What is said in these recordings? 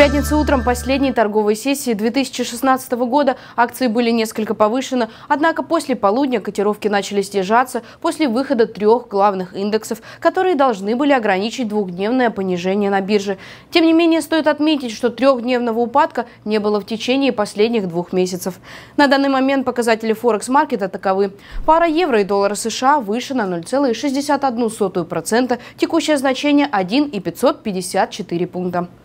пятницу утром последней торговой сессии 2016 года акции были несколько повышены, однако после полудня котировки начали снижаться после выхода трех главных индексов, которые должны были ограничить двухдневное понижение на бирже. Тем не менее, стоит отметить, что трехдневного упадка не было в течение последних двух месяцев. На данный момент показатели Форекс-маркета таковы. Пара евро и доллара США выше на 0,61%, текущее значение 1,554 пункта.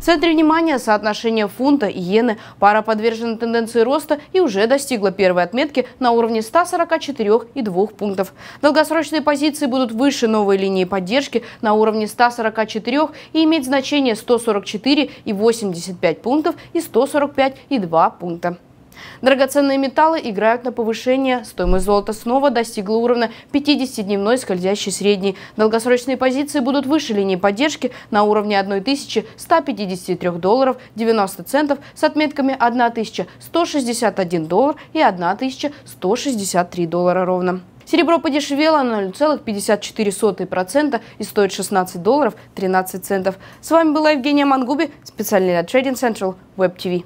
В центре внимания соотношение фунта и иены. Пара подвержена тенденции роста и уже достигла первой отметки на уровне 144,2 пунктов. Долгосрочные позиции будут выше новой линии поддержки на уровне 144 и иметь значение 144,85 пунктов и 145,2 пункта. Драгоценные металлы играют на повышение. Стоимость золота снова достигла уровня 50-дневной скользящей средней. Долгосрочные позиции будут выше линии поддержки на уровне 1153 долларов 90 центов с отметками 1161 доллар и 1163 доллара ровно. Серебро подешевело на 0,54% и стоит 16 долларов 13 центов. С вами была Евгения Мангуби, специально для Trading Central Web TV.